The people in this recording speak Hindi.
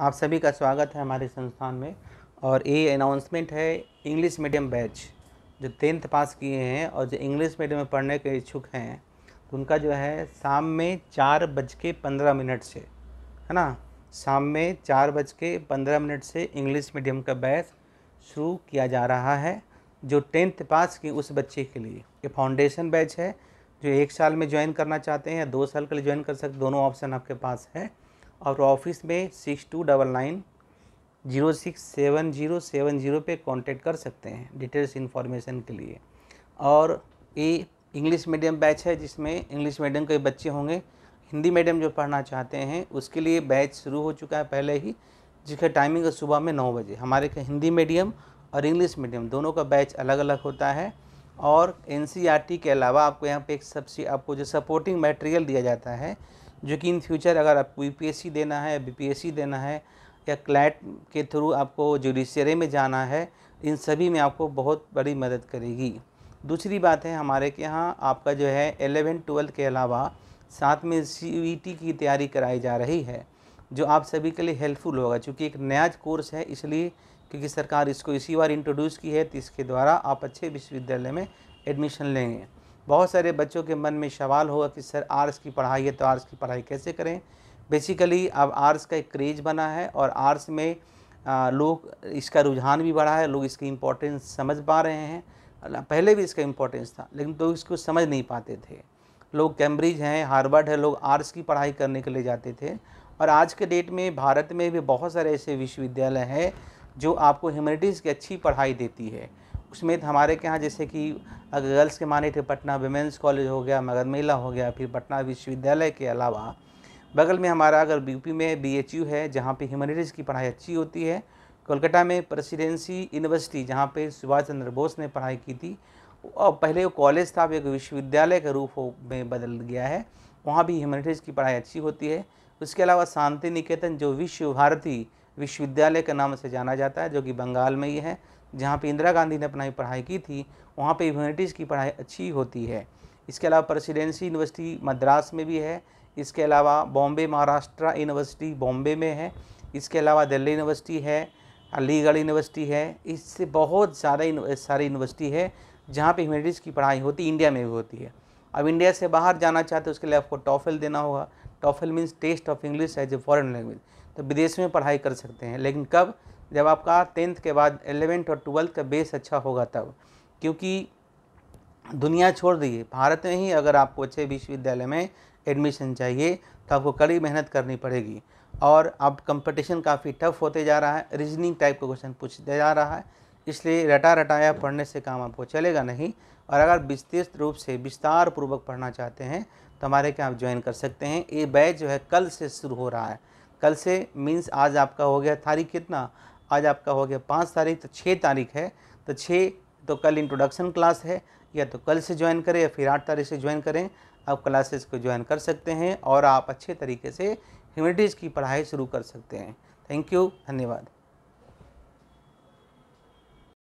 आप सभी का स्वागत है हमारे संस्थान में और ये अनाउंसमेंट है इंग्लिश मीडियम बैच जो टेंथ पास किए हैं और जो इंग्लिश मीडियम में पढ़ने के इच्छुक हैं तो उनका जो है शाम में चार बज के पंद्रह मिनट से है ना शाम में चार बज के पंद्रह मिनट से इंग्लिश मीडियम का बैच शुरू किया जा रहा है जो टेंथ पास किए उस बच्चे के लिए ये फाउंडेशन बैच है जो एक साल में ज्वाइन करना चाहते हैं या दो साल के लिए ज्वाइन कर सकते दोनों ऑप्शन आपके पास है और ऑफिस में six two double nine zero six seven zero seven zero पर कॉन्टेक्ट कर सकते हैं डिटेल्स इन्फॉर्मेशन के लिए और ये इंग्लिश मीडियम बैच है जिसमें इंग्लिश मीडियम के बच्चे होंगे हिंदी मीडियम जो पढ़ना चाहते हैं उसके लिए बैच शुरू हो चुका है पहले ही जिसका टाइमिंग है सुबह में नौ बजे हमारे का हिंदी मीडियम और इंग्लिश मीडियम दोनों का बैच अलग अलग होता है और एन e के अलावा आपको यहाँ पे एक सबसे आपको जो सपोर्टिंग मटेरियल दिया जाता है जो कि इन फ्यूचर अगर आपको यूपीएससी देना है बीपीएससी देना है या क्लैट के थ्रू आपको जुडिशरी में जाना है इन सभी में आपको बहुत बड़ी मदद करेगी दूसरी बात है हमारे के यहाँ आपका जो है एलेवन ट्वेल्थ के अलावा साथ में सी e की तैयारी कराई जा रही है जो आप सभी के लिए हेल्पफुल होगा क्योंकि एक नया कोर्स है इसलिए क्योंकि सरकार इसको इसी बार इंट्रोड्यूस की है तो इसके द्वारा आप अच्छे विश्वविद्यालय में एडमिशन लेंगे बहुत सारे बच्चों के मन में सवाल होगा कि सर आर्ट्स की पढ़ाई है तो आर्ट्स की पढ़ाई कैसे करें बेसिकली अब आर्ट्स का एक क्रेज बना है और आर्ट्स में लोग इसका रुझान भी बढ़ा है लोग इसकी इम्पोर्टेंस समझ पा रहे हैं पहले भी इसका इम्पोर्टेंस था लेकिन लोग इसको समझ नहीं पाते थे लोग कैम्ब्रिज हैं हार्वर्ड है लोग आर्ट्स की पढ़ाई करने के लिए जाते थे और आज के डेट में भारत में भी बहुत सारे ऐसे विश्वविद्यालय हैं जो आपको ह्यूमनिटीज़ की अच्छी पढ़ाई देती है समेत हमारे के यहाँ जैसे कि अगर गर्ल्स के माने थे पटना वीमेंस कॉलेज हो गया मगध मेला हो गया फिर पटना विश्वविद्यालय के अलावा बगल में हमारा अगर यूपी में बीएचयू है जहाँ पे ह्यूमनिटीज़ की पढ़ाई अच्छी होती है कोलकाता में प्रेसिडेंसी यूनिवर्सिटी जहाँ पे सुभाष चंद्र बोस ने पढ़ाई की थी और पहले वो कॉलेज था अब एक विश्वविद्यालय के रूप में बदल गया है वहाँ भी ह्यूमनिटीज़ की पढ़ाई अच्छी होती है उसके अलावा शांति निकेतन जो विश्व भारती विश्वविद्यालय के नाम से जाना जाता है जो कि बंगाल में ही है जहाँ पर इंदिरा गांधी ने अपनी पढ़ाई की थी वहाँ पर ह्यूमनिटीज़ की पढ़ाई अच्छी होती है इसके अलावा प्रेसिडेंसी यूनिवर्सिटी मद्रास में भी है इसके अलावा बॉम्बे महाराष्ट्र यूनिवर्सिटी बॉम्बे में है इसके अलावा दिल्ली यूनिवर्सिटी है अलीगढ़ यूनिवर्सिटी है इससे बहुत ज़्यादा सारी यूनिवर्सिटी है जहाँ पे ह्यूमनिटीज की पढ़ाई होती इंडिया में भी होती है अब इंडिया से बाहर जाना चाहते हो उसके लिए आपको टॉफिल देना होगा TOEFL means test of English as a foreign language तो विदेश में पढ़ाई कर सकते हैं लेकिन कब जब आपका टेंथ के बाद एलेवेंथ और ट्वेल्थ का बेस अच्छा होगा तब क्योंकि दुनिया छोड़ दिए भारत में ही अगर आपको अच्छे विश्वविद्यालय में एडमिशन चाहिए तो आपको कड़ी मेहनत करनी पड़ेगी और अब कंपटीशन काफ़ी टफ होते जा रहा है रीजनिंग टाइप का क्वेश्चन पूछ जा रहा है इसलिए रटा रटाया पढ़ने से काम आपको चलेगा नहीं और अगर विस्तृत रूप से विस्तार पूर्वक पढ़ना चाहते हैं तो हमारे क्या आप ज्वाइन कर सकते हैं ये बैच जो है कल से शुरू हो रहा है कल से मीन्स आज आपका हो गया तारीख कितना आज आपका हो गया पाँच तारीख तो छः तारीख है तो छः तो कल इंट्रोडक्शन क्लास है या तो कल से ज्वाइन करें या फिर आठ तारीख से ज्वाइन करें आप क्लासेस को ज्वाइन कर सकते हैं और आप अच्छे तरीके से ह्यूमिटीज़ की पढ़ाई शुरू कर सकते हैं थैंक यू धन्यवाद